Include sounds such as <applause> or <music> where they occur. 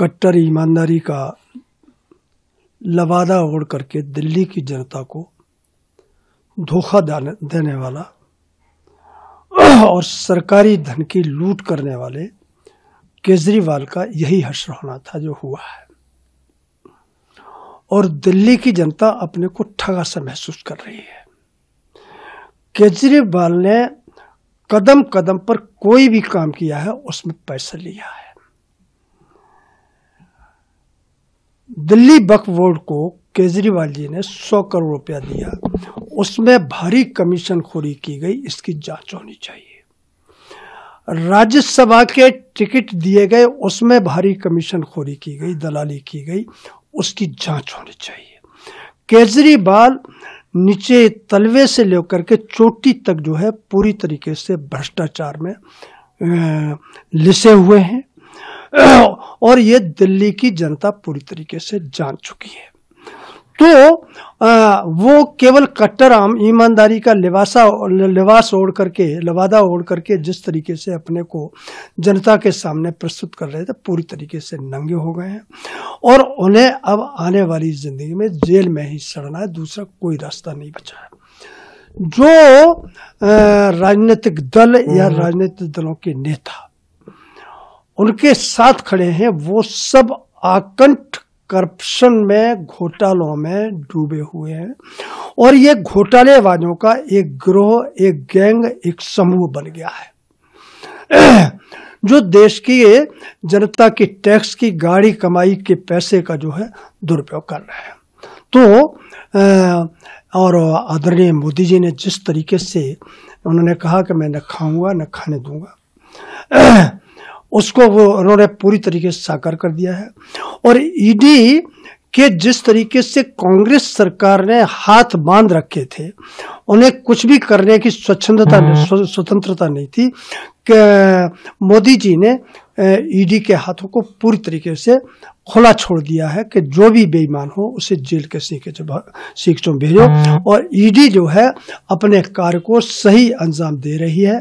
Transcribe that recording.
कट्टर ईमानदारी का लवादा ओढ़ करके दिल्ली की जनता को धोखा देने वाला और सरकारी धन की लूट करने वाले केजरीवाल का यही हश्र होना था जो हुआ है और दिल्ली की जनता अपने को ठगा सा महसूस कर रही है केजरीवाल ने कदम कदम पर कोई भी काम किया है उसमें पैसा लिया है दिल्ली बोर्ड को केजरीवाल जी ने सौ करोड़ रुपया दिया उसमें भारी कमीशन खोरी की गई इसकी जांच होनी चाहिए राज्यसभा के टिकट दिए गए उसमें भारी कमीशन खोरी की गई दलाली की गई उसकी जांच होनी चाहिए केजरीवाल नीचे तलवे से लेकर के चोटी तक जो है पूरी तरीके से भ्रष्टाचार में लिसे हुए हैं और ये दिल्ली की जनता पूरी तरीके से जान चुकी है तो आ, वो केवल कट्टर आम ईमानदारी का लिबासा लिबास ओढ़ करके लवादा ओढ़ करके जिस तरीके से अपने को जनता के सामने प्रस्तुत कर रहे थे पूरी तरीके से नंगे हो गए हैं और उन्हें अब आने वाली ज़िंदगी में जेल में ही सड़ना है दूसरा कोई रास्ता नहीं बचा है जो राजनीतिक दल या हम्म। राजनीतिक दलों के नेता उनके साथ खड़े हैं वो सब आकंठ करप्शन में घोटालों में डूबे हुए हैं और ये घोटालेबाजों का एक ग्रोह एक गैंग एक समूह बन गया है <clears throat> जो देश की जनता की टैक्स की गाड़ी कमाई के पैसे का जो है दुरुपयोग कर रहे हैं तो और आदरणीय मोदी जी ने जिस तरीके से उन्होंने कहा कि मैं न खाऊंगा न खाने दूंगा <clears throat> उसको वो उन्होंने पूरी तरीके से साकार कर दिया है और ईडी e के जिस तरीके से कांग्रेस सरकार ने हाथ बांध रखे थे उन्हें कुछ भी करने की स्वच्छंदता हम्म। स्वतंत्रता नहीं थी कि मोदी जी ने ईडी e के हाथों को पूरी तरीके से खुला छोड़ दिया है कि जो भी बेईमान हो उसे जेल के सीखे सीखों भेजो हम्म। और ईडी e जो है अपने कार्य को सही अंजाम दे रही है